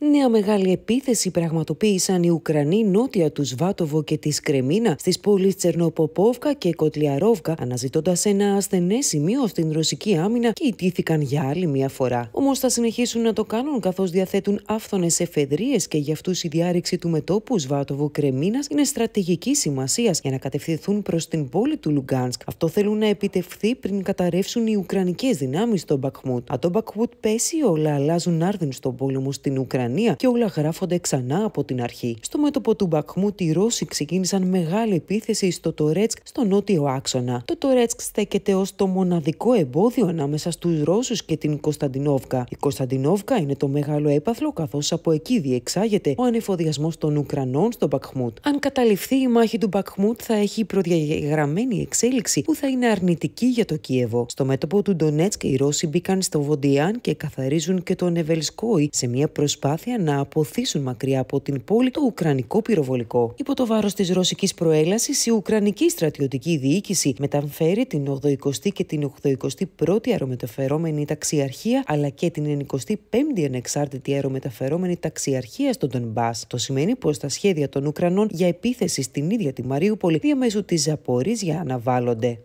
Νέα μεγάλη επίθεση πραγματοποίησαν οι Ουκρανοί νότια του Σβάτοβο και της Κρεμίνα στις πόλεις Τσερνοποπόβκα και Κοτλιαρόβκα, αναζητώντας ένα ασθενές σημείο στην ρωσική άμυνα και ιτήθηκαν για άλλη μία φορά. Όμως θα συνεχίσουν να το κάνουν καθώς διαθέτουν άφθονες εφεδρείες και για αυτούς η διάρρηξη του μετόπου Σβάτοβο Κρεμίνα είναι στρατηγική σημασίας για να κατευθυνθούν προς την πόλη του Λουγκάνσκ. Αυτό θέλουν να επιτευχθεί πριν καταρρεύσουν οι Ουκρανικές δυνάμεις στο Μπακμούτ. Αν τον Μπακμούτ πέσει, όλα αλλάζουν άρδιν στον πόλεμο στην Ουκρανία. Ουκρανία και όλα γράφονται ξανά από την αρχή. Στο μέτωπο του Μπακμούτ, οι Ρώσοι ξεκίνησαν μεγάλη επίθεση στο Τορέτσκ στο νότιο άξονα. Το Τορέτσκ στέκεται ως το μοναδικό εμπόδιο ανάμεσα στους Ρώσους και την Κωνσταντινόβκα. Η Κωνσταντινόβκα είναι το μεγάλο έπαθλο, καθώς από εκεί διεξάγεται ο ανεφοδιασμός των Ουκρανών στο Μπακμούτ. Αν καταληφθεί η μάχη του Μπακμούτ, θα έχει προδιαγεγραμμένη εξέλιξη που θα είναι αρνητική για το Κίεβο. Στο μέτωπο του Ντονέτσκ, οι Ρώσοι μπήκαν στο Βοντιάν και καθαρίζουν και τον Ευελσκόη σε μια προσπάθεια προσπάθεια να αποθήσουν μακριά από την πόλη το ουκρανικό πυροβολικό. Υπό το βάρος της ρωσικής προέλαση, η ουκρανική στρατιωτική διοίκηση μεταφέρει την 80η και την 81η αερομεταφερόμενη ταξιαρχία αλλά και την 95η ανεξάρτητη αερομεταφερόμενη ταξιαρχία στον Μπά. Το σημαίνει πως τα σχέδια των Ουκρανών για επίθεση στην ίδια τη Μαρίουπολη διαμέσου της Ζαπορίζια αναβάλλονται.